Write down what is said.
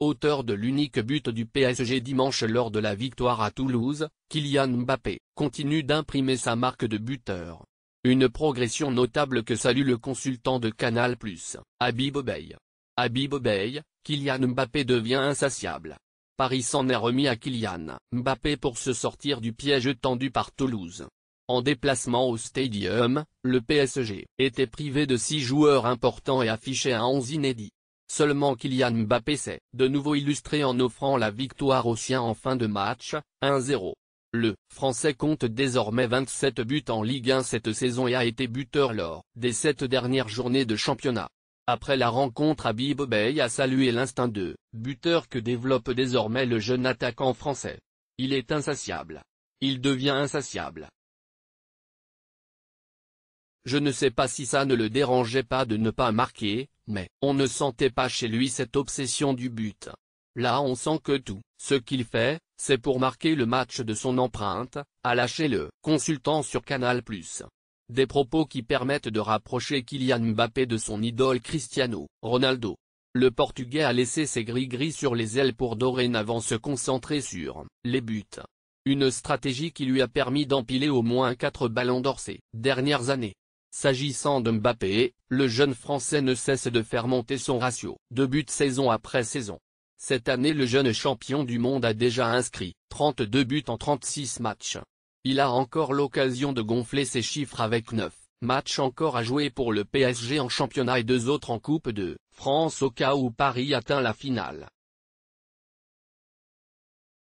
auteur de l'unique but du PSG dimanche lors de la victoire à Toulouse, Kylian Mbappé, continue d'imprimer sa marque de buteur. Une progression notable que salue le consultant de Canal+, Abib Obey. Habib Obey, Kylian Mbappé devient insatiable. Paris s'en est remis à Kylian Mbappé pour se sortir du piège tendu par Toulouse. En déplacement au Stadium, le PSG était privé de six joueurs importants et affichait à 11 inédit. Seulement Kylian Mbappé s'est de nouveau illustré en offrant la victoire aux siens en fin de match, 1-0. Le Français compte désormais 27 buts en Ligue 1 cette saison et a été buteur lors des sept dernières journées de championnat. Après la rencontre Habib Bey a salué l'instinct de buteur que développe désormais le jeune attaquant français. Il est insatiable. Il devient insatiable. Je ne sais pas si ça ne le dérangeait pas de ne pas marquer, mais on ne sentait pas chez lui cette obsession du but. Là on sent que tout, ce qu'il fait, c'est pour marquer le match de son empreinte, a lâché le consultant sur Canal+. Des propos qui permettent de rapprocher Kylian Mbappé de son idole Cristiano Ronaldo. Le Portugais a laissé ses gris-gris sur les ailes pour dorénavant se concentrer sur les buts. Une stratégie qui lui a permis d'empiler au moins quatre ballons d'or ces dernières années. S'agissant de Mbappé, le jeune français ne cesse de faire monter son ratio. De buts saison après saison. Cette année le jeune champion du monde a déjà inscrit 32 buts en 36 matchs. Il a encore l'occasion de gonfler ses chiffres avec 9 matchs encore à jouer pour le PSG en championnat et deux autres en Coupe de France au cas où Paris atteint la finale.